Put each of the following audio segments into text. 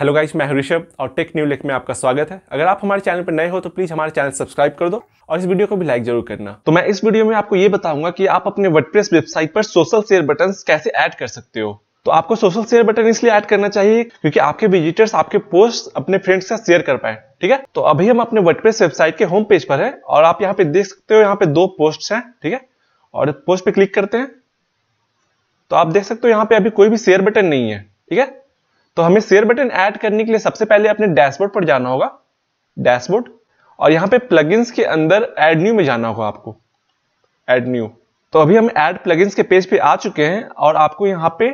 hello guys मैं ऋषभ और take new लेख में आपका स्वागत है अगर आप हमारे चैनल पर नए हो तो प्लीज हमारे चैनल सब्सक्राइब कर दो और इस वीडियो को भी लाइक जरूर करना तो मैं इस वीडियो में आपको ये बताऊंगा कि आप अपने वर्डप्रेस वेबसाइट पर सोशल शेयर बटन कैसे ऐड कर सकते हो तो आपको सोशल शेयर बटन इसलिए ऐड करना चाहिए क्योंकि आपके विजिटर्स आपके पोस्ट अपने फ्रेंड्स का शेयर कर पाए ठीक है तो अभी हम अपने वर्डप्रेस वेबसाइट के होम पेज पर है और आप यहाँ पे देख सकते हो यहाँ पे दो पोस्ट है ठीक है और पोस्ट पे क्लिक करते हैं तो आप देख सकते हो यहाँ पे अभी कोई भी शेयर बटन नहीं है ठीक है तो हमें शेयर बटन ऐड करने के लिए सबसे पहले अपने डैशबोर्ड पर जाना होगा डैशबोर्ड और यहाँ पे प्लगइन्स के अंदर एड न्यू में जाना होगा आपको एड न्यू तो अभी हम एड प्लगइन्स के पेज पे आ चुके हैं और आपको यहाँ पे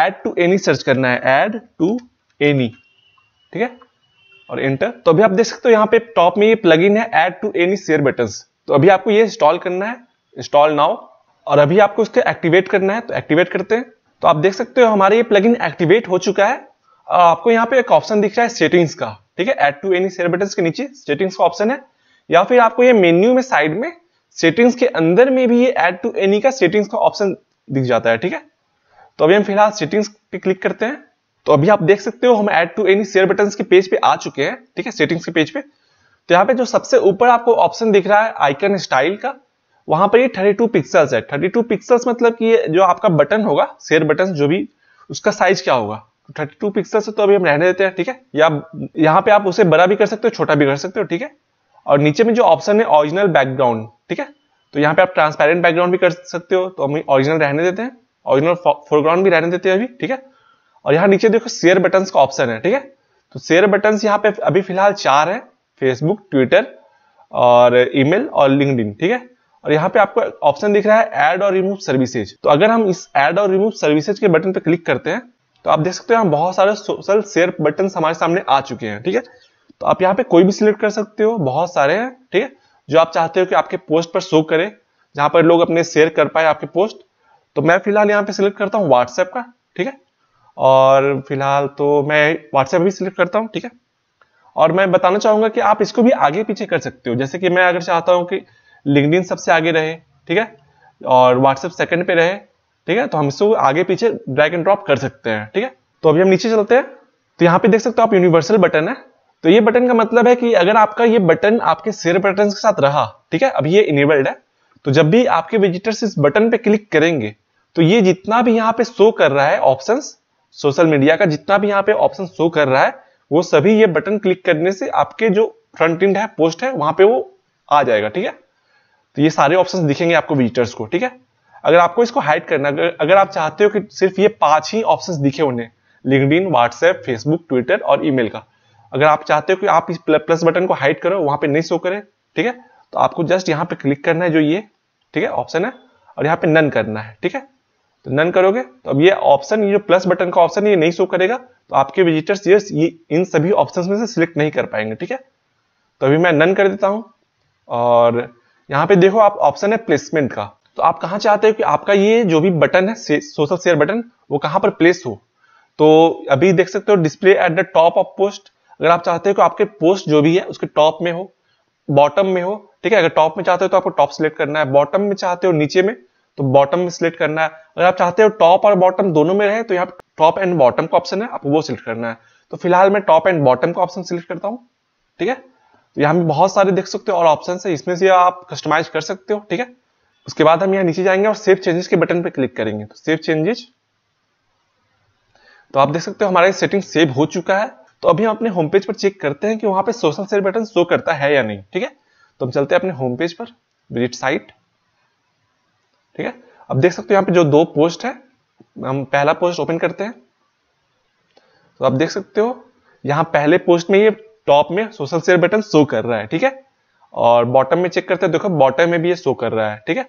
एड टू एनी सर्च करना है एड टू एनी ठीक है और एंटर तो अभी आप देख सकते हो यहाँ पे टॉप में ये प्लगइन है add to any share button तो अभी आपको ये इंस्टॉल करना है इंस्टॉल नाउ और अभी आपको उसके एक्टिवेट करना है तो एक्टिवेट करते हैं तो आप देख सकते हो हमारे ये प्लगइन एक्टिवेट हो चुका है आपको यहाँ पे एक ऑप्शन दिख रहा है सेटिंग्स का ठीक है add to any share button के नीचे सेटिंग्स का ऑप्शन है या फिर आपको ये मेन्यू में साइड में सेटिंग्स के अंदर में भी ये एड टू एनी का सेटिंग्स का ऑप्शन दिख जाता है ठीक है तो अभी हम फिलहाल सेटिंग्स पे क्लिक करते हैं तो अभी आप देख सकते हो हम add to any share button के पेज पे आ चुके हैं ठीक है सेटिंग्स के पेज पे तो यहाँ पे जो सबसे ऊपर आपको ऑप्शन दिख रहा है आइकन स्टाइल का वहां पर ये 32 पिक्सल्स है 32 पिक्सल्स मतलब कि ये जो आपका बटन होगा शेयर बटन जो भी उसका साइज क्या होगा थर्टी टू पिक्सल तो अभी हम रहने देते हैं ठीक है या यहाँ पे आप उसे बड़ा भी कर सकते हो छोटा भी कर सकते हो ठीक है और नीचे में जो ऑप्शन है ओरिजिनल बैकग्राउंड ठीक है तो यहाँ पे आप ट्रांसपेरेंट बैकग्राउंड भी कर सकते हो तो हम ओरिजिनल रहने देते हैं ओरिजिनल फोरग्राउंड भी रहने देते हैं अभी ठीक है और यहाँ नीचे देखो शेयर बटन का ऑप्शन है ठीक है तो शेयर बटन यहाँ पे अभी फिलहाल चार है फेसबुक ट्विटर और ईमेल और लिंकड ठीक है और यहाँ पे आपको ऑप्शन दिख रहा है एड और रिमूव सर्विसेज तो अगर हम इस एड और रिमूव सर्विसेज के बटन पे क्लिक करते हैं तो आप देख सकते हो यहाँ बहुत सारे सोशल शेयर बटन हमारे सामने आ चुके हैं ठीक है तो आप यहाँ पे कोई भी सिलेक्ट कर सकते हो बहुत सारे हैं ठीक है जो आप चाहते हो कि आपके पोस्ट पर शो करे जहाँ पर लोग अपने शेयर कर पाए आपके पोस्ट तो मैं फिलहाल यहाँ पे सिलेक्ट करता हूँ व्हाट्सएप का ठीक है और फिलहाल तो मैं व्हाट्सएप भी सिलेक्ट करता हूँ ठीक है और मैं बताना चाहूंगा कि आप इसको भी आगे पीछे कर सकते हो जैसे कि मैं अगर चाहता हूँ कि लिंकड सबसे आगे रहे ठीक है और व्हाट्सएप सेकंड पे रहे ठीक है तो हम इसको आगे पीछे ड्रैग एंड ड्रॉप कर सकते हैं ठीक है तो अभी हम नीचे चलते हैं तो यहाँ पे देख सकते हो आप यूनिवर्सल बटन है तो ये बटन का मतलब है कि अगर आपका ये बटन आपके सिर बटन के साथ रहा ठीक है अभी ये इनेबल्ड है तो जब भी आपके विजिटर्स इस बटन पे क्लिक करेंगे तो ये जितना भी यहाँ पे शो कर रहा है ऑप्शन सोशल मीडिया का जितना भी यहाँ पे ऑप्शन शो कर रहा है वो सभी ये बटन क्लिक करने से आपके जो फ्रंट इंड है पोस्ट है वहां पे वो आ जाएगा ठीक है तो ये सारे ऑप्शन दिखेंगे आपको विजिटर्स को ठीक है अगर आपको इसको हाइड करना अगर, अगर आप चाहते हो कि सिर्फ ये पांच ही ऑप्शन दिखे उन्हें इन व्हाट्सएप फेसबुक ट्विटर और ईमेल का अगर आप चाहते हो कि आप इस प्लस बटन को हाइड करो वहां पे नहीं शो करें ठीक है तो आपको जस्ट यहाँ पे क्लिक करना है जो ये ठीक है ऑप्शन है और यहाँ पे नन करना है ठीक है तो नन करोगे तो अब ये ऑप्शन ये जो प्लस बटन का ऑप्शन ये नहीं शो करेगा तो आपके विजिटर्स ये, ये इन सभी ऑप्शन में से सिलेक्ट नहीं कर पाएंगे ठीक है तो अभी मैं नन कर देता हूँ और यहाँ पे देखो आप ऑप्शन है प्लेसमेंट का तो आप कहाँ चाहते हो कि आपका ये जो भी बटन है सोशल शेयर बटन वो कहाँ पर प्लेस हो तो अभी देख सकते हो display at the top of post अगर आप चाहते हो कि आपके पोस्ट जो भी है उसके टॉप में हो बॉटम में हो ठीक है अगर टॉप में चाहते हो तो आपको टॉप सिलेक्ट करना है बॉटम में चाहते हो नीचे में तो बॉटम में सिलेक्ट करना है अगर आप चाहते हो टॉप और बॉटम दोनों में रहे तो यहाँ टॉप एंड बॉटम का ऑप्शन है आपको वो सिलेक्ट करना है तो फिलहाल मैं टॉप एंड बॉटम का ऑप्शन सिलेक्ट करता हूँ ठीक है तो यहाँ बहुत सारे देख सकते हो और ऑप्शन है इसमें से आप कस्टमाइज कर सकते हो ठीक है उसके बाद हम यहाँ नीचे जाएंगे और सेव चेंजेस के बटन पर क्लिक करेंगे तो सेव चेंजेस तो आप देख सकते हो हमारा सेटिंग सेव हो चुका है तो अभी हम अपने होम पेज पर चेक करते हैं कि वहां पे सोशल शेयर बटन शो करता है या नहीं ठीक है तो हम चलते हैं अपने होम पेज पर विजिट साइट ठीक है अब देख सकते हो यहाँ पे जो दो पोस्ट है हम पहला पोस्ट ओपन करते हैं तो आप देख सकते हो यहाँ पहले पोस्ट में ये टॉप में सोशल शेयर बटन शो कर रहा है ठीक है और बॉटम में चेक करते हैं देखो बॉटम में भी ये शो कर रहा है ठीक है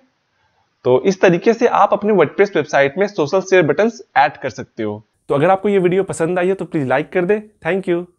तो इस तरीके से आप अपने वर्डप्रेस वेबसाइट में सोशल शेयर बटन ऐड कर सकते हो तो अगर आपको ये वीडियो पसंद आई है तो प्लीज लाइक कर दे थैंक यू